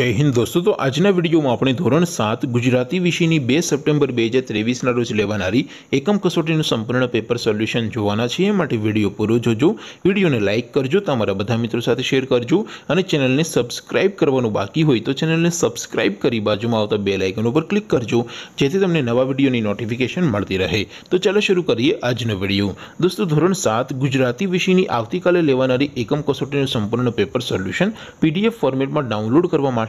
જય હિન્દ દોસ્તો તો આજના વિડીયોમાં આપણે ધોરણ સાત ગુજરાતી વિષયની બે સપ્ટેમ્બર બે હજાર ત્રેવીસના રોજ લેવાનારી એકમ કસોટીનું સંપૂર્ણ પેપર સોલ્યુશન જોવાના છે એ માટે વિડીયો પૂરો જોજો વિડીયોને લાઇક કરજો તમારા બધા મિત્રો સાથે શેર કરજો અને ચેનલને સબસ્ક્રાઇબ કરવાનું બાકી હોય તો ચેનલને સબસ્ક્રાઇબ કરી બાજુમાં આવતા બે લાઇકન ઉપર ક્લિક કરજો જેથી તમને નવા વિડીયોની નોટિફિકેશન મળતી રહે તો ચાલો શરૂ કરીએ આજનો વિડીયો દોસ્તો ધોરણ સાત ગુજરાતી વિષયની આવતીકાલે લેવાનારી એકમ કસોટીનું સંપૂર્ણ પેપર સોલ્યુશન પીડીએફ ફોર્મેટમાં ડાઉનલોડ કરવા માટે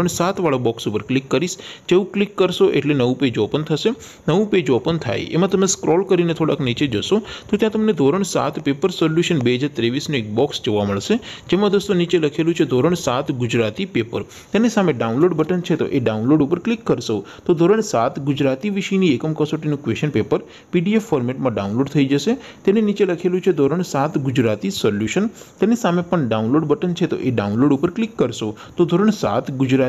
ધોરણ સાતવાળો બોક્સ ઉપર ક્લિક કરીશ જેવું ક્લિક કરશો એટલે નવું પેજ ઓપન થશે નવું પેજ ઓપન થાય એમાં તમે સ્ક્રોલ કરીને થોડાક નીચે જશો તો ત્યાં તમને ધોરણ સાત પેપર સોલ્યુશન બે હજાર ત્રેવીસનું એક બોક્સ જોવા મળશે જેમાં દોસ્તો નીચે લખેલું છે ધોરણ સાત ગુજરાતી પેપર તેની સામે ડાઉનલોડ બટન છે તો એ ડાઉનલોડ ઉપર ક્લિક કરશો તો ધોરણ સાત ગુજરાતી વિષયની એકમ કસોટીનું ક્વેશ્ચન પેપર પીડીએફ ફોર્મેટમાં ડાઉનલોડ થઈ જશે તેની નીચે લખેલું છે ધોરણ સાત ગુજરાતી સોલ્યુશન તેની સામે પણ ડાઉનલોડ બટન છે તો એ ડાઉનલોડ ઉપર ક્લિક કરશો તો ધોરણ સાત ગુજરાતી